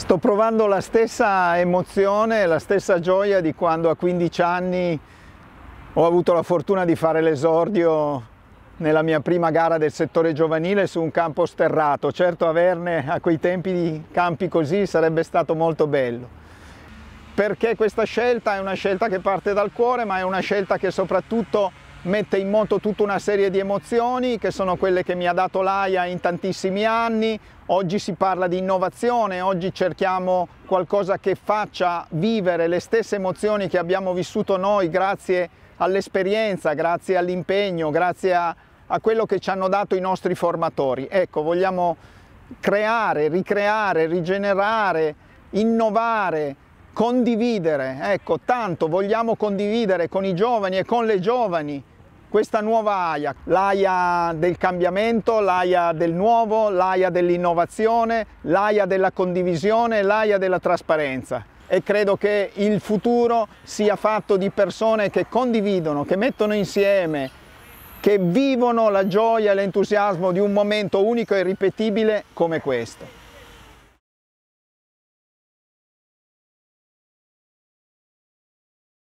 Sto provando la stessa emozione, la stessa gioia di quando a 15 anni ho avuto la fortuna di fare l'esordio nella mia prima gara del settore giovanile su un campo sterrato. Certo averne a quei tempi campi così sarebbe stato molto bello. Perché questa scelta è una scelta che parte dal cuore, ma è una scelta che soprattutto mette in moto tutta una serie di emozioni che sono quelle che mi ha dato l'AIA in tantissimi anni. Oggi si parla di innovazione, oggi cerchiamo qualcosa che faccia vivere le stesse emozioni che abbiamo vissuto noi grazie all'esperienza, grazie all'impegno, grazie a, a quello che ci hanno dato i nostri formatori. Ecco, vogliamo creare, ricreare, rigenerare, innovare, condividere, ecco, tanto vogliamo condividere con i giovani e con le giovani questa nuova AIA, l'AIA del cambiamento, l'AIA del nuovo, l'AIA dell'innovazione, l'AIA della condivisione, l'AIA della trasparenza e credo che il futuro sia fatto di persone che condividono, che mettono insieme, che vivono la gioia e l'entusiasmo di un momento unico e ripetibile come questo.